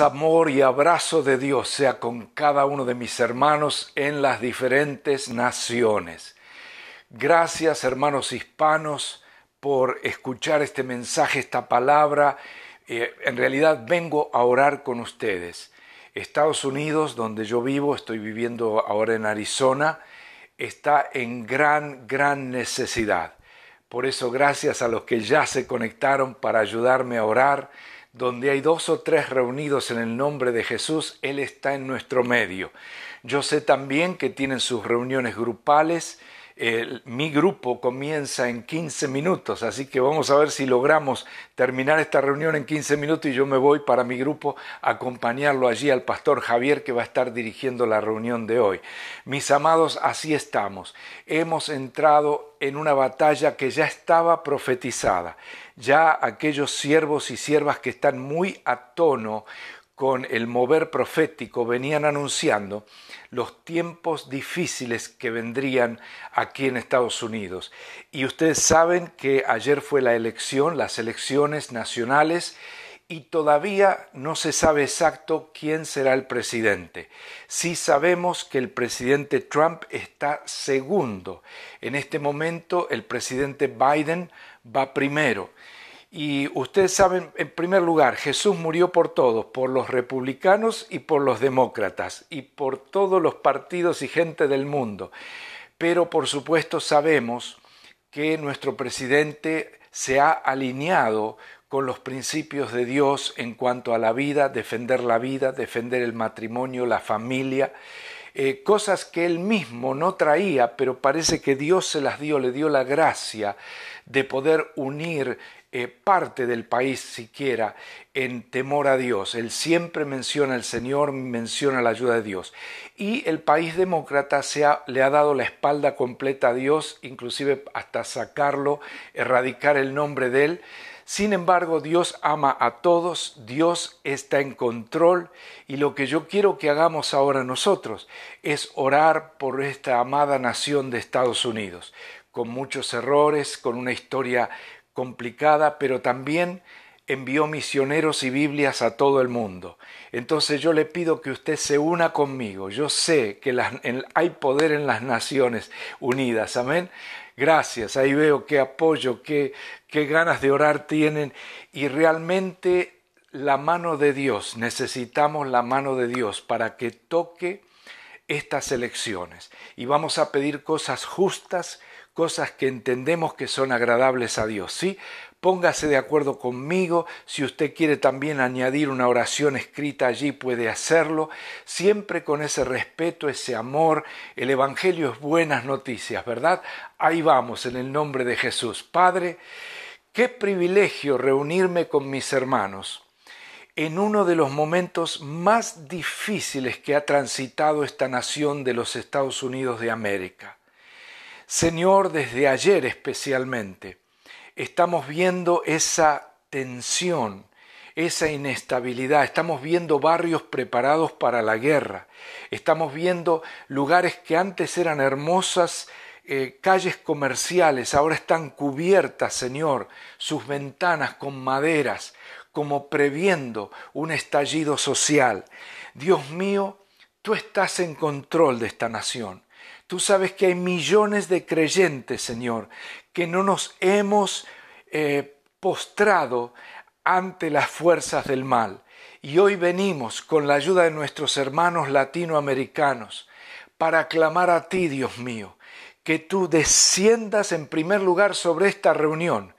amor y abrazo de Dios sea con cada uno de mis hermanos en las diferentes naciones. Gracias hermanos hispanos por escuchar este mensaje, esta palabra. Eh, en realidad vengo a orar con ustedes. Estados Unidos, donde yo vivo, estoy viviendo ahora en Arizona, está en gran, gran necesidad. Por eso gracias a los que ya se conectaron para ayudarme a orar donde hay dos o tres reunidos en el nombre de Jesús, Él está en nuestro medio. Yo sé también que tienen sus reuniones grupales mi grupo comienza en 15 minutos, así que vamos a ver si logramos terminar esta reunión en 15 minutos y yo me voy para mi grupo a acompañarlo allí al pastor Javier que va a estar dirigiendo la reunión de hoy. Mis amados, así estamos. Hemos entrado en una batalla que ya estaba profetizada. Ya aquellos siervos y siervas que están muy a tono con el mover profético venían anunciando los tiempos difíciles que vendrían aquí en Estados Unidos. Y ustedes saben que ayer fue la elección, las elecciones nacionales, y todavía no se sabe exacto quién será el presidente. Sí sabemos que el presidente Trump está segundo. En este momento el presidente Biden va primero. Y ustedes saben, en primer lugar, Jesús murió por todos, por los republicanos y por los demócratas, y por todos los partidos y gente del mundo. Pero por supuesto sabemos que nuestro presidente se ha alineado con los principios de Dios en cuanto a la vida, defender la vida, defender el matrimonio, la familia, eh, cosas que él mismo no traía, pero parece que Dios se las dio, le dio la gracia de poder unir eh, parte del país siquiera en temor a Dios. Él siempre menciona al Señor, menciona la ayuda de Dios. Y el país demócrata se le ha dado la espalda completa a Dios, inclusive hasta sacarlo, erradicar el nombre de Él. Sin embargo, Dios ama a todos, Dios está en control y lo que yo quiero que hagamos ahora nosotros es orar por esta amada nación de Estados Unidos, con muchos errores, con una historia complicada, pero también envió misioneros y Biblias a todo el mundo. Entonces yo le pido que usted se una conmigo. Yo sé que hay poder en las Naciones Unidas. Amén. Gracias. Ahí veo qué apoyo, qué, qué ganas de orar tienen. Y realmente la mano de Dios, necesitamos la mano de Dios para que toque estas elecciones. Y vamos a pedir cosas justas, cosas que entendemos que son agradables a Dios, ¿sí? Póngase de acuerdo conmigo, si usted quiere también añadir una oración escrita allí puede hacerlo, siempre con ese respeto, ese amor, el Evangelio es buenas noticias, ¿verdad? Ahí vamos, en el nombre de Jesús. Padre, qué privilegio reunirme con mis hermanos en uno de los momentos más difíciles que ha transitado esta nación de los Estados Unidos de América. Señor, desde ayer especialmente, estamos viendo esa tensión, esa inestabilidad, estamos viendo barrios preparados para la guerra, estamos viendo lugares que antes eran hermosas, eh, calles comerciales, ahora están cubiertas, Señor, sus ventanas con maderas, como previendo un estallido social. Dios mío, tú estás en control de esta nación. Tú sabes que hay millones de creyentes, Señor, que no nos hemos eh, postrado ante las fuerzas del mal. Y hoy venimos con la ayuda de nuestros hermanos latinoamericanos para clamar a ti, Dios mío, que tú desciendas en primer lugar sobre esta reunión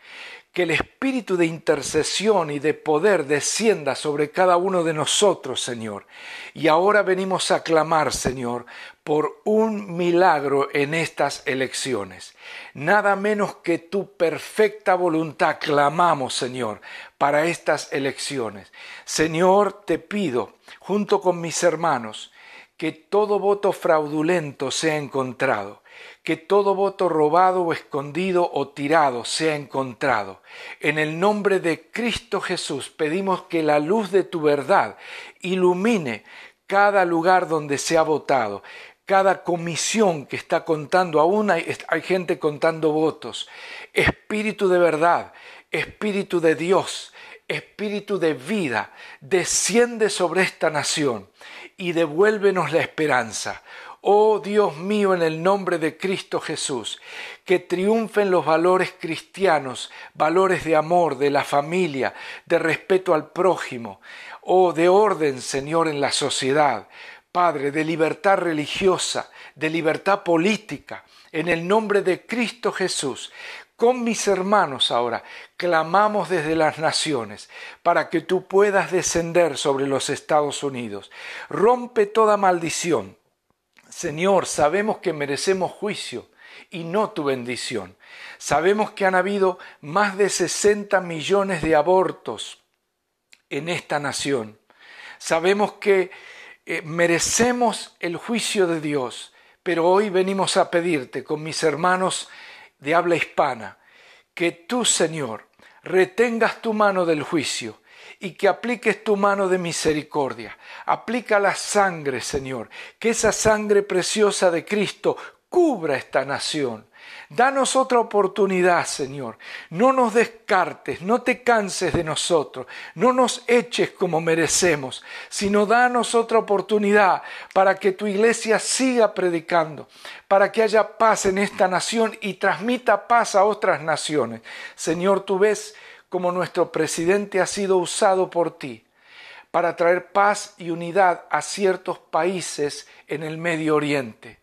que el espíritu de intercesión y de poder descienda sobre cada uno de nosotros, Señor. Y ahora venimos a clamar, Señor, por un milagro en estas elecciones. Nada menos que tu perfecta voluntad clamamos, Señor, para estas elecciones. Señor, te pido, junto con mis hermanos, que todo voto fraudulento sea encontrado que todo voto robado o escondido o tirado sea encontrado. En el nombre de Cristo Jesús pedimos que la luz de tu verdad ilumine cada lugar donde se ha votado, cada comisión que está contando, aún hay, hay gente contando votos. Espíritu de verdad, Espíritu de Dios, Espíritu de vida, desciende sobre esta nación y devuélvenos la esperanza. Oh Dios mío, en el nombre de Cristo Jesús, que triunfen los valores cristianos, valores de amor, de la familia, de respeto al prójimo, oh de orden, Señor, en la sociedad. Padre, de libertad religiosa, de libertad política, en el nombre de Cristo Jesús, con mis hermanos ahora, clamamos desde las naciones para que tú puedas descender sobre los Estados Unidos. Rompe toda maldición Señor, sabemos que merecemos juicio y no tu bendición. Sabemos que han habido más de 60 millones de abortos en esta nación. Sabemos que eh, merecemos el juicio de Dios, pero hoy venimos a pedirte con mis hermanos de habla hispana que tú, Señor, retengas tu mano del juicio y que apliques tu mano de misericordia. Aplica la sangre, Señor, que esa sangre preciosa de Cristo cubra esta nación. Danos otra oportunidad, Señor. No nos descartes, no te canses de nosotros, no nos eches como merecemos, sino danos otra oportunidad para que tu iglesia siga predicando, para que haya paz en esta nación y transmita paz a otras naciones. Señor, tú ves como nuestro presidente ha sido usado por ti para traer paz y unidad a ciertos países en el Medio Oriente.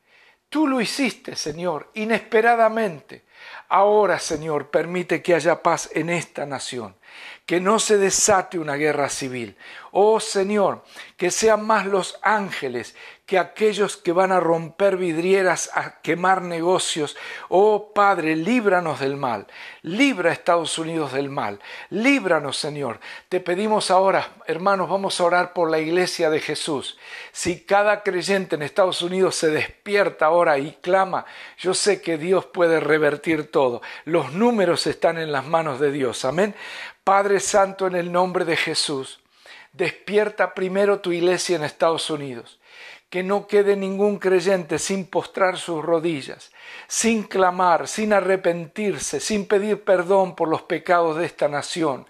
Tú lo hiciste, Señor, inesperadamente. Ahora, Señor, permite que haya paz en esta nación que no se desate una guerra civil. Oh Señor, que sean más los ángeles que aquellos que van a romper vidrieras, a quemar negocios. Oh Padre, líbranos del mal. Libra a Estados Unidos del mal. Líbranos, Señor. Te pedimos ahora, hermanos, vamos a orar por la iglesia de Jesús. Si cada creyente en Estados Unidos se despierta ahora y clama, yo sé que Dios puede revertir todo. Los números están en las manos de Dios. Amén. Padre Santo, en el nombre de Jesús, despierta primero tu iglesia en Estados Unidos. Que no quede ningún creyente sin postrar sus rodillas, sin clamar, sin arrepentirse, sin pedir perdón por los pecados de esta nación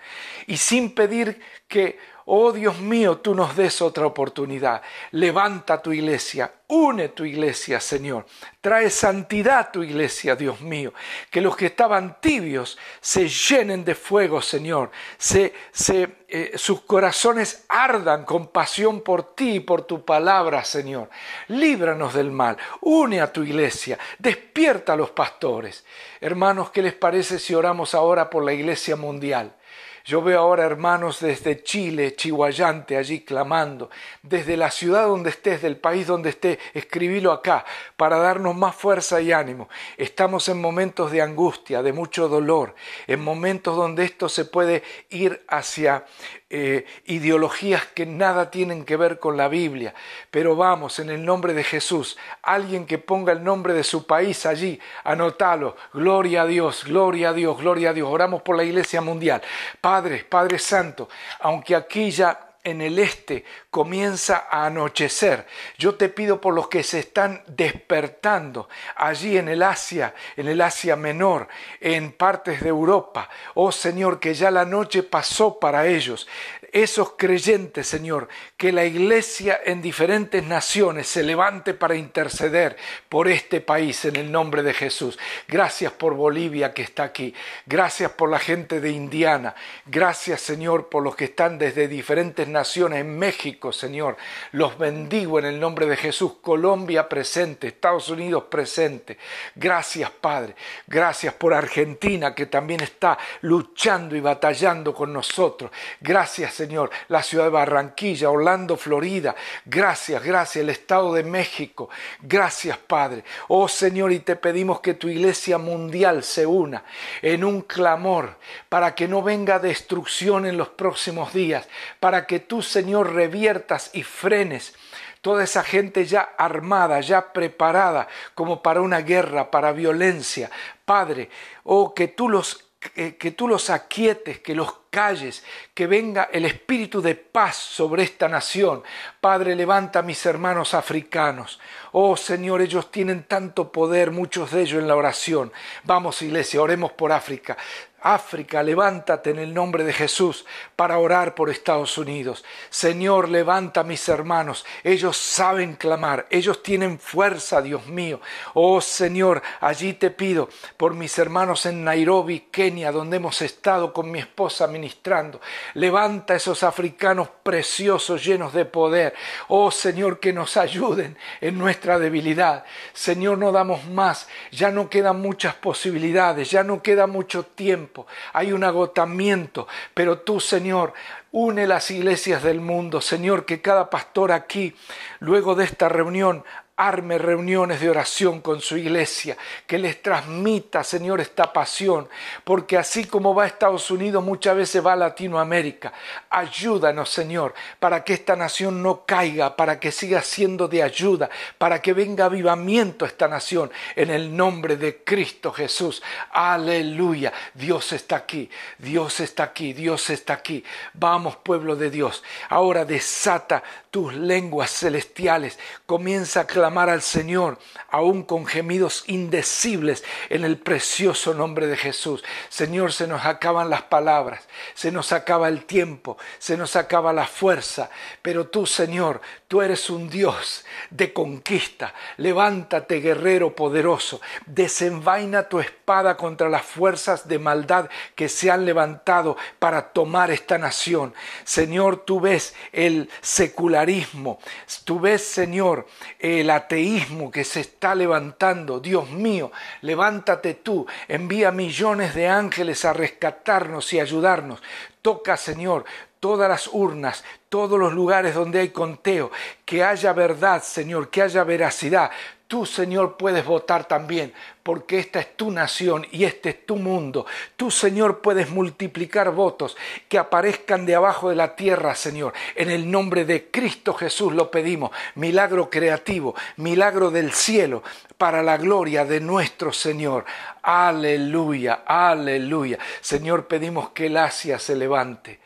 y sin pedir que Oh Dios mío, tú nos des otra oportunidad. Levanta tu iglesia, une tu iglesia, Señor. Trae santidad a tu iglesia, Dios mío. Que los que estaban tibios se llenen de fuego, Señor. Se, se, eh, sus corazones ardan con pasión por ti y por tu palabra, Señor. Líbranos del mal. Une a tu iglesia. Despierta a los pastores. Hermanos, ¿qué les parece si oramos ahora por la iglesia mundial? Yo veo ahora hermanos desde Chile, Chihuayante, allí clamando, desde la ciudad donde estés, del país donde estés, escribilo acá para darnos más fuerza y ánimo. Estamos en momentos de angustia, de mucho dolor, en momentos donde esto se puede ir hacia eh, ideologías que nada tienen que ver con la Biblia. Pero vamos, en el nombre de Jesús, alguien que ponga el nombre de su país allí, anótalo. Gloria a Dios, gloria a Dios, gloria a Dios. Oramos por la Iglesia Mundial. Padre, Padre, Santo, aunque aquí ya en el este comienza a anochecer. Yo te pido por los que se están despertando allí en el Asia, en el Asia Menor, en partes de Europa. Oh Señor, que ya la noche pasó para ellos esos creyentes, Señor, que la iglesia en diferentes naciones se levante para interceder por este país en el nombre de Jesús. Gracias por Bolivia que está aquí. Gracias por la gente de Indiana. Gracias, Señor, por los que están desde diferentes naciones en México, Señor. Los bendigo en el nombre de Jesús. Colombia presente, Estados Unidos presente. Gracias, Padre. Gracias por Argentina que también está luchando y batallando con nosotros. Gracias, Señor, la ciudad de Barranquilla, Orlando, Florida. Gracias, gracias, el Estado de México. Gracias, Padre. Oh Señor, y te pedimos que tu iglesia mundial se una en un clamor para que no venga destrucción en los próximos días, para que tú, Señor, reviertas y frenes toda esa gente ya armada, ya preparada como para una guerra, para violencia. Padre, oh, que tú los que, tú los aquietes, que los calles, que venga el espíritu de paz sobre esta nación. Padre, levanta a mis hermanos africanos. Oh Señor, ellos tienen tanto poder, muchos de ellos en la oración. Vamos, iglesia, oremos por África. África, levántate en el nombre de Jesús para orar por Estados Unidos. Señor, levanta a mis hermanos. Ellos saben clamar, ellos tienen fuerza, Dios mío. Oh Señor, allí te pido por mis hermanos en Nairobi, Kenia, donde hemos estado con mi esposa ministrando. Levanta a esos africanos preciosos, llenos de poder. Oh Señor, que nos ayuden en nuestra debilidad. Señor, no damos más. Ya no quedan muchas posibilidades, ya no queda mucho tiempo hay un agotamiento, pero tú, Señor, une las iglesias del mundo, Señor, que cada pastor aquí, luego de esta reunión, arme reuniones de oración con su iglesia, que les transmita, Señor, esta pasión, porque así como va a Estados Unidos, muchas veces va a Latinoamérica. Ayúdanos, Señor, para que esta nación no caiga, para que siga siendo de ayuda, para que venga avivamiento esta nación, en el nombre de Cristo Jesús. Aleluya, Dios está aquí, Dios está aquí, Dios está aquí. Vamos, pueblo de Dios, ahora desata tus lenguas celestiales, comienza a Amar al Señor, aún con gemidos indecibles en el precioso nombre de Jesús. Señor, se nos acaban las palabras, se nos acaba el tiempo, se nos acaba la fuerza, pero tú, Señor, Tú eres un Dios de conquista. Levántate, guerrero poderoso. Desenvaina tu espada contra las fuerzas de maldad que se han levantado para tomar esta nación. Señor, tú ves el secularismo. Tú ves, Señor, el ateísmo que se está levantando. Dios mío, levántate tú. Envía millones de ángeles a rescatarnos y ayudarnos. Toca, Señor, todas las urnas, todos los lugares donde hay conteo, que haya verdad, Señor, que haya veracidad. Tú, Señor, puedes votar también, porque esta es tu nación y este es tu mundo. Tú, Señor, puedes multiplicar votos que aparezcan de abajo de la tierra, Señor. En el nombre de Cristo Jesús lo pedimos. Milagro creativo, milagro del cielo, para la gloria de nuestro Señor. Aleluya, aleluya. Señor, pedimos que el Asia se levante.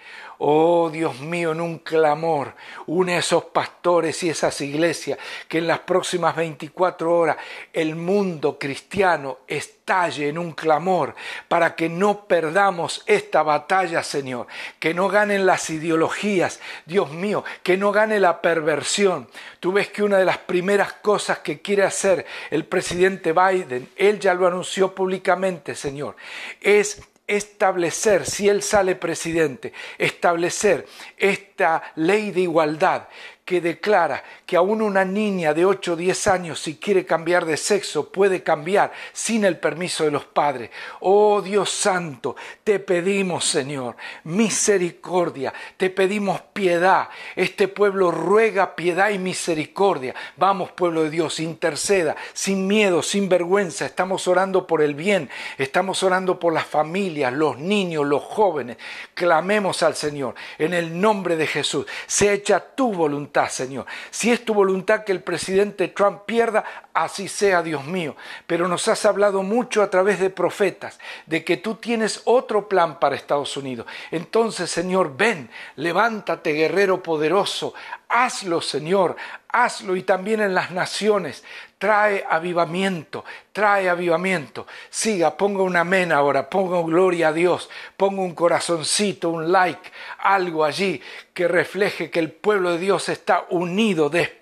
Oh Dios mío, en un clamor, une a esos pastores y esas iglesias, que en las próximas 24 horas el mundo cristiano estalle en un clamor para que no perdamos esta batalla, Señor, que no ganen las ideologías, Dios mío, que no gane la perversión. Tú ves que una de las primeras cosas que quiere hacer el presidente Biden, él ya lo anunció públicamente, Señor, es establecer, si él sale presidente, establecer esta ley de igualdad que declara que aún una niña de 8 o 10 años si quiere cambiar de sexo puede cambiar sin el permiso de los padres. Oh Dios santo, te pedimos Señor misericordia, te pedimos piedad. Este pueblo ruega piedad y misericordia. Vamos pueblo de Dios, interceda sin miedo, sin vergüenza. Estamos orando por el bien, estamos orando por las familias, los niños, los jóvenes. Clamemos al Señor en el nombre de Jesús. Se echa tu voluntad Señor. Si es tu voluntad que el presidente Trump pierda, Así sea, Dios mío. Pero nos has hablado mucho a través de profetas, de que tú tienes otro plan para Estados Unidos. Entonces, Señor, ven, levántate, guerrero poderoso. Hazlo, Señor, hazlo y también en las naciones. Trae avivamiento, trae avivamiento. Siga, ponga un amén ahora, ponga gloria a Dios, ponga un corazoncito, un like, algo allí que refleje que el pueblo de Dios está unido, después.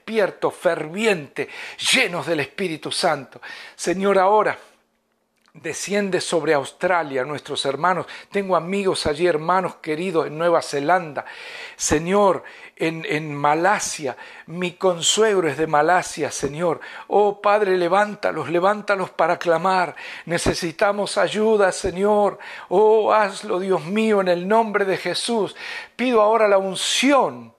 Ferviente, llenos del Espíritu Santo. Señor, ahora desciende sobre Australia, nuestros hermanos. Tengo amigos allí, hermanos queridos, en Nueva Zelanda. Señor, en, en, Malasia, mi consuegro es de Malasia, Señor. Oh Padre, levántalos, levántalos para clamar. Necesitamos ayuda, Señor. Oh, hazlo, Dios mío, en el nombre de Jesús. Pido ahora la unción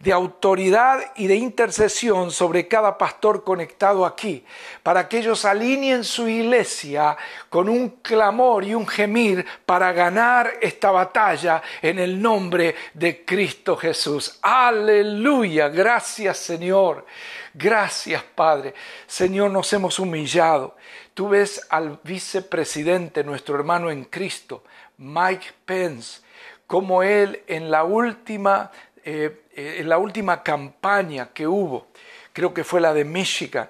de autoridad y de intercesión sobre cada pastor conectado aquí, para que ellos alineen su iglesia con un clamor y un gemir para ganar esta batalla en el nombre de Cristo Jesús. Aleluya, gracias Señor, gracias Padre. Señor, nos hemos humillado. Tú ves al vicepresidente, nuestro hermano en Cristo, Mike Pence, como él en la última... Eh, en eh, la última campaña que hubo, creo que fue la de Michigan,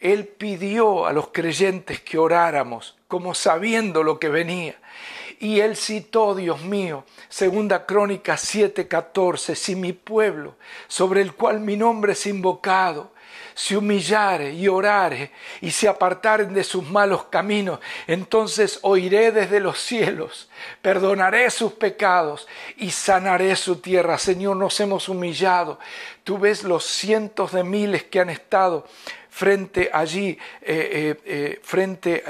él pidió a los creyentes que oráramos, como sabiendo lo que venía. Y él citó, Dios mío, segunda crónica 7:14, si mi pueblo, sobre el cual mi nombre es invocado, se humillare y orare y se apartaren de sus malos caminos, entonces oiré desde los cielos, perdonaré sus pecados y sanaré su tierra. Señor, nos hemos humillado. Tú ves los cientos de miles que han estado frente allí, eh, eh, eh, frente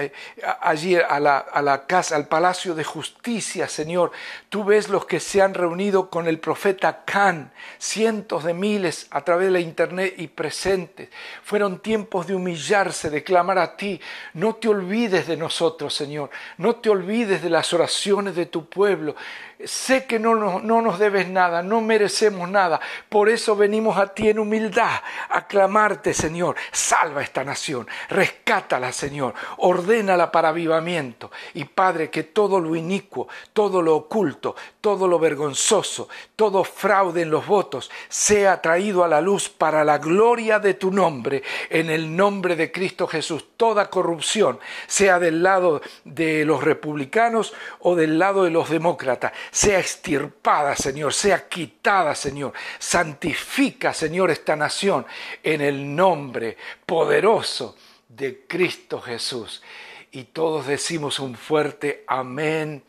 allí a la, a la casa, al palacio de justicia, Señor. Tú ves los que se han reunido con el profeta Khan, cientos de miles a través de la internet y presentes. Fueron tiempos de humillarse, de clamar a ti. No te olvides de nosotros, Señor. No te olvides de las oraciones de tu pueblo sé que no, nos debes nada, no merecemos nada. Por eso venimos a ti en humildad, a clamarte, Señor, salva esta nación, rescátala, Señor, ordénala para avivamiento. Y Padre, que todo lo inicuo, todo lo oculto, todo lo vergonzoso, todo fraude en los votos, sea traído a la luz para la gloria de tu nombre, en el nombre de Cristo Jesús. Toda corrupción, sea del lado de los republicanos o del lado de los demócratas, sea extirpada, Señor, sea quitada, Señor. Santifica, Señor, esta nación en el nombre poderoso de Cristo Jesús. Y todos decimos un fuerte amén.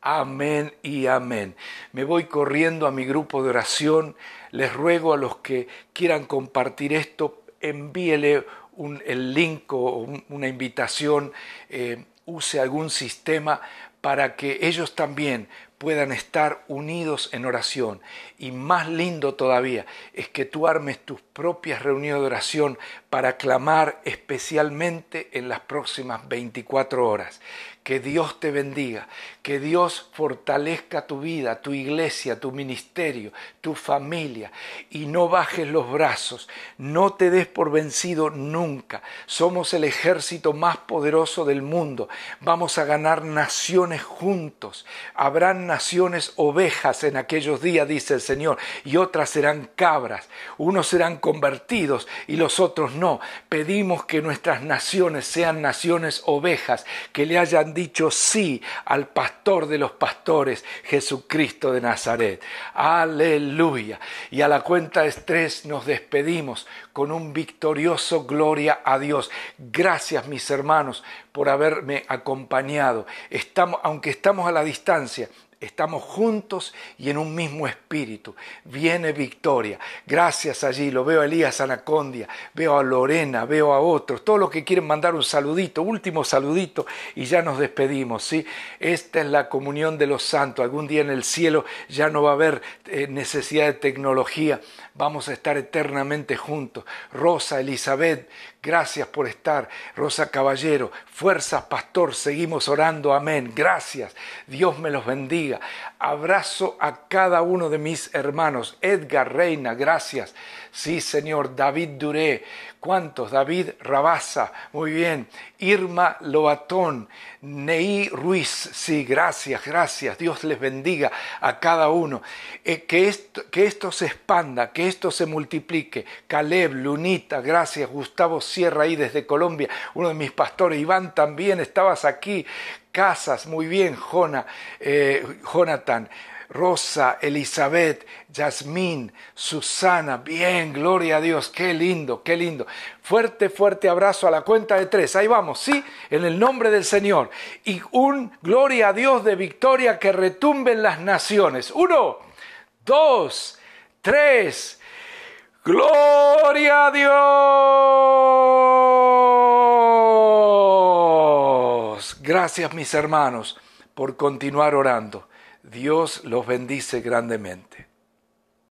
Amén y amén. Me voy corriendo a mi grupo de oración. Les ruego a los que quieran compartir esto, envíele un, el link o una invitación, eh, use algún sistema para que ellos también puedan estar unidos en oración y más lindo todavía es que tú armes tus propias reuniones de oración para clamar especialmente en las próximas 24 horas. Que Dios te bendiga, que Dios fortalezca tu vida, tu iglesia, tu ministerio, tu familia y no bajes los brazos, no te des por vencido nunca. Somos el ejército más poderoso del mundo, vamos a ganar naciones juntos, habrán naciones ovejas en aquellos días, dice el Señor, y otras serán cabras, unos serán convertidos y los otros no. Pedimos que nuestras naciones sean naciones ovejas, que le hayan dicho sí al pastor de los pastores, Jesucristo de Nazaret. Aleluya. Y a la cuenta de tres nos despedimos con un victorioso gloria a Dios. Gracias mis hermanos por haberme acompañado. Estamos, aunque estamos a la distancia, Estamos juntos y en un mismo espíritu. Viene victoria. Gracias allí. Lo veo a Elías Anacondia, veo a Lorena, veo a otros. Todos los que quieren mandar un saludito, último saludito, y ya nos despedimos. ¿sí? Esta es la comunión de los santos. Algún día en el cielo ya no va a haber eh, necesidad de tecnología vamos a estar eternamente juntos. Rosa, Elizabeth, gracias por estar. Rosa Caballero, fuerzas, pastor, seguimos orando, amén. Gracias. Dios me los bendiga. Abrazo a cada uno de mis hermanos. Edgar Reina, gracias. Sí, señor. David Duré. ¿Cuántos? David Rabaza. Muy bien. Irma Lobatón. Neí Ruiz. Sí, gracias, gracias. Dios les bendiga a cada uno. Eh, que, esto, que esto se expanda, que esto se multiplique. Caleb, Lunita, gracias. Gustavo Sierra ahí desde Colombia. Uno de mis pastores. Iván, también estabas aquí. Casas, muy bien, eh, Jonathan. Rosa, Elizabeth, Yasmín, Susana, bien, gloria a Dios, qué lindo, qué lindo. Fuerte, fuerte abrazo a la cuenta de tres, ahí vamos, sí, en el nombre del Señor. Y un gloria a Dios de victoria que retumben las naciones. Uno, dos, tres, gloria a Dios. Gracias mis hermanos por continuar orando. Dios los bendice grandemente.